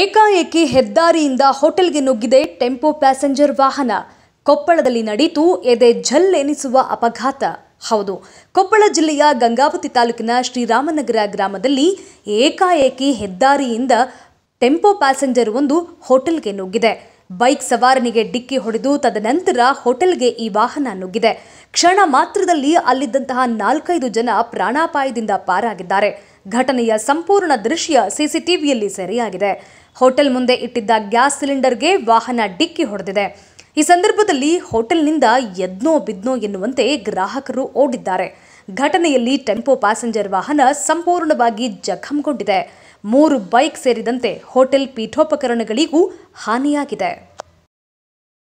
ಏಕಾಏಕಿ ಹೆದ್ದಾರಿಯಿಂದ ಹೋಟೆಲ್ಗೆ ನುಗ್ಗಿದೆ ಟೆಂಪೋ ಪ್ಯಾಸೆಂಜರ್ ವಾಹನ ಕೊಪ್ಪಳದಲ್ಲಿ ನಡೀತು ಎದೆ ಝಲ್ ಎನಿಸುವ ಅಪಘಾತ ಹೌದು ಕೊಪ್ಪಳ ಜಿಲ್ಲೆಯ ಗಂಗಾವತಿ ತಾಲೂಕಿನ ಶ್ರೀರಾಮನಗರ ಗ್ರಾಮದಲ್ಲಿ ಏಕಾಏಕಿ ಹೆದ್ದಾರಿಯಿಂದ ಟೆಂಪೋ ಪ್ಯಾಸೆಂಜರ್ ಒಂದು ಹೋಟೆಲ್ಗೆ ನುಗ್ಗಿದೆ ಬೈಕ್ ಸವಾರನಿಗೆ ಡಿಕ್ಕಿ ಹೊಡೆದು ತದನಂತರ ಹೋಟೆಲ್ಗೆ ಈ ವಾಹನ ನುಗ್ಗಿದೆ ಕ್ಷಣ ಮಾತ್ರದಲ್ಲಿ ಅಲ್ಲಿದ್ದಂತಹ ನಾಲ್ಕೈದು ಜನ ಪ್ರಾಣಾಪಾಯದಿಂದ ಪಾರಾಗಿದ್ದಾರೆ ಘಟನೆಯ ಸಂಪೂರ್ಣ ದೃಶ್ಯ ಸಿಸಿಟಿವಿಯಲ್ಲಿ ಸೆರೆಯಾಗಿದೆ ಹೋಟೆಲ್ ಮುಂದೆ ಇಟ್ಟಿದ್ದ ಗ್ಯಾಸ್ ಸಿಲಿಂಡರ್ಗೆ ವಾಹನ ಡಿಕ್ಕಿ ಹೊಡೆದಿದೆ ಈ ಸಂದರ್ಭದಲ್ಲಿ ಹೋಟೆಲ್ನಿಂದ ಎದ್ನೋ ಬಿದ್ನೋ ಎನ್ನುವಂತೆ ಗ್ರಾಹಕರು ಓಡಿದ್ದಾರೆ ಘಟನೆಯಲ್ಲಿ ಟೆಂಪೋ ಪ್ಯಾಸೆಂಜರ್ ವಾಹನ ಸಂಪೂರ್ಣವಾಗಿ ಜಖಂಗೊಂಡಿದೆ ಮೂರು ಬೈಕ್ ಸೇರಿದಂತೆ ಹೋಟೆಲ್ ಪೀಠೋಪಕರಣಗಳಿಗೂ ಹಾನಿಯಾಗಿದೆ